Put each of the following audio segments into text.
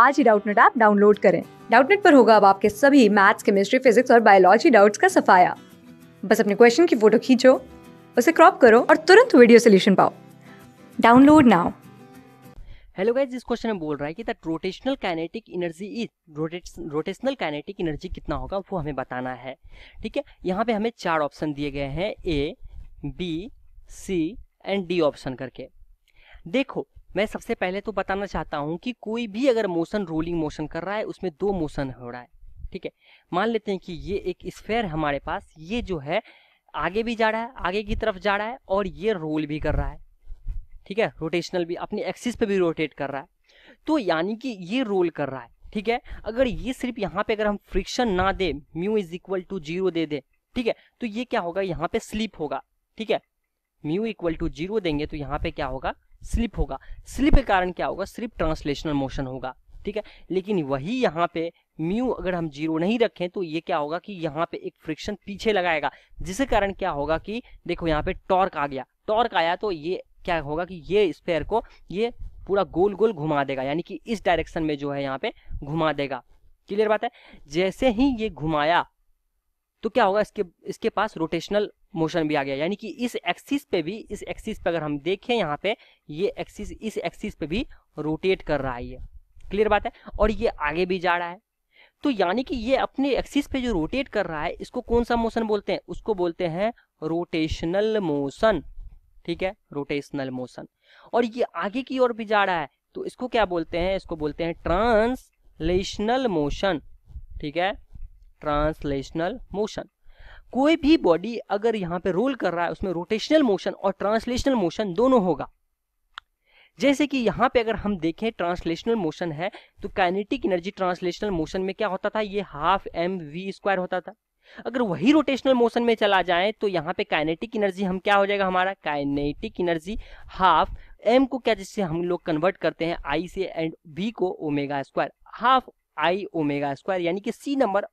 आज ही Doubtnut app download करें डाउटनेट पर होगा अब आपके सभी मैथ्स केमिस्ट्री फिजिक्स और बायोलॉजी डाउट्स का सफाया बस अपने क्वेश्चन की फोटो खींचो उसे क्रॉप करो और तुरंत वीडियो सोल्यूशन पाओ डाउनलोड नाउ हेलो गाइस इस क्वेश्चन में बोल रहा है कि the rotational kinetic energy is rotational kinetic energy कितना होगा वो हमें बताना है ठीक है यहाँ पे हमें चार ऑप्शन दिए गए हैं A B C and D option करके देखो मैं सबसे पहले तो बताना चाहता हूँ कि कोई भी अगर मोशन रोलिंग मोशन कर रहा है उसमें दो मोशन हो रहा है ठीक है मान लेते हैं कि ये एक स्फेयर हमारे पास ये जो है आगे भी जा रहा है आगे की तरफ जा रहा है और ये रोल भी कर रहा है ठीक है रोटेशनल भी अपनी एक्सिस पे भी रोटेट कर रहा है तो यानी कि ये रोल कर रहा है ठीक है अगर ये सिर्फ यहाँ पे अगर हम फ्रिक्शन ना दे mu is equal to zero दे दे ठीक है तो ये क्या होगा यहाँ पे स्लिप होगा ठीक है म्यू इक्वल टू जीरो देंगे तो यहाँ पे क्या होगा स्लिप होगा स्लिप के कारण क्या होगा सिर्फ ट्रांसलेशनल मोशन होगा ठीक है लेकिन वही यहाँ पे म्यू अगर हम जीरो नहीं रखें तो ये क्या होगा कि यहाँ पे एक फ्रिक्शन पीछे लगाएगा जिसके कारण क्या होगा कि देखो यहाँ पे टॉर्क आ गया टॉर्क आया तो ये क्या होगा कि ये स्पेयर को ये पूरा गोल गोल घुमा देगा यानी कि इस डायरेक्शन में जो है यहाँ पे घुमा देगा क्लियर बात है जैसे ही ये घुमाया तो क्या होगा इसके इसके पास रोटेशनल मोशन भी आ गया यानी कि इस एक्सिस पे भी इस एक्सिस पे अगर हम देखें यहाँ पे ये एक्सिस इस एक्सिस पे भी रोटेट कर रहा है ये क्लियर बात है और ये आगे भी जा रहा है तो यानी कि ये अपने एक्सिस पे जो रोटेट कर रहा है इसको कौन सा मोशन बोलते हैं उसको बोलते हैं रोटेशनल मोशन ठीक है रोटेशनल मोशन और ये आगे की ओर भी जा रहा है तो इसको क्या बोलते हैं इसको बोलते हैं ट्रांसलेशनल मोशन ठीक है ट्रांसलेशनल मोशन कोई भी बॉडी अगर यहाँ पे रोल कर रहा है उसमें रोटेशनल मोशन और ट्रांसलेशनल मोशन दोनों होगा जैसे कि यहाँ पे अगर हम देखें ट्रांसलेशनल मोशन है तो काइनेटिक एनर्जी ट्रांसलेशनल मोशन में क्या होता था ये हाफ एम वी स्क्वायर होता था अगर वही रोटेशनल मोशन में चला जाए तो यहाँ पे काइनेटिक एनर्जी हम क्या हो जाएगा हमारा काइनेटिक एनर्जी हाफ एम को क्या जिससे हम लोग कन्वर्ट करते हैं आई से एंड बी को omega square half I omega square यानी कि सी नंबर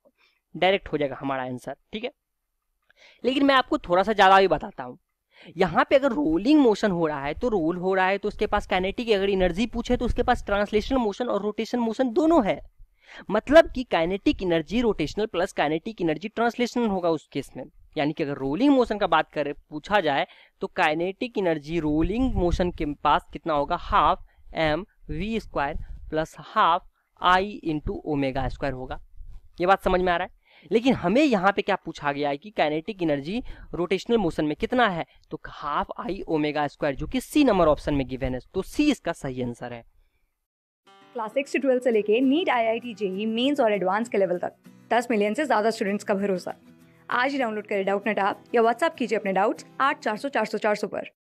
डायरेक्ट हो जाएगा हमारा आंसर ठीक है लेकिन मैं आपको थोड़ा सा ज़्यादा भी बताता हूँ यहाँ पे अगर रोलिंग मोशन हो रहा है तो रोल हो रहा है तो उसके पास काइनेटिक अगर एनर्जी पूछे तो उसके पास ट्रांसलेशनल मोशन और रोटेशन मोशन दोनों है मतलब कि kinetic energy rotational plus kinetic energy translational होगा उस केस में यानी कि अगर रोलिंग मोशन का बात करें पूछा जाए तो काइनेटिक एनर्जी रोलिंग मोशन के पास कितना होगा half M V square plus half I into omega square होगा ये बात समझ में आ रहा है लेकिन हमें यहाँ पे क्या पूछा गया है कि काइनेटिक एनर्जी रोटेशनल मोशन में कितना है तो हाफ आई ओमेगा स्क्वायर जो कि सी नंबर ऑप्शन में गिवेन है तो सी इसका सही आंसर है क्लास सिक्स से ट्वेल्थ से लेके NEET I I T JEE Mains और एडवांस के लेवल तक दस मिलियन से ज्यादा स्टूडेंट्स का भरोसा आज ही डाउनलोड करें डाउट नेट आप या व्हाट्सअप कीजिए अपने डाउट्स आठ चार सौ चार सौ चार सौ पर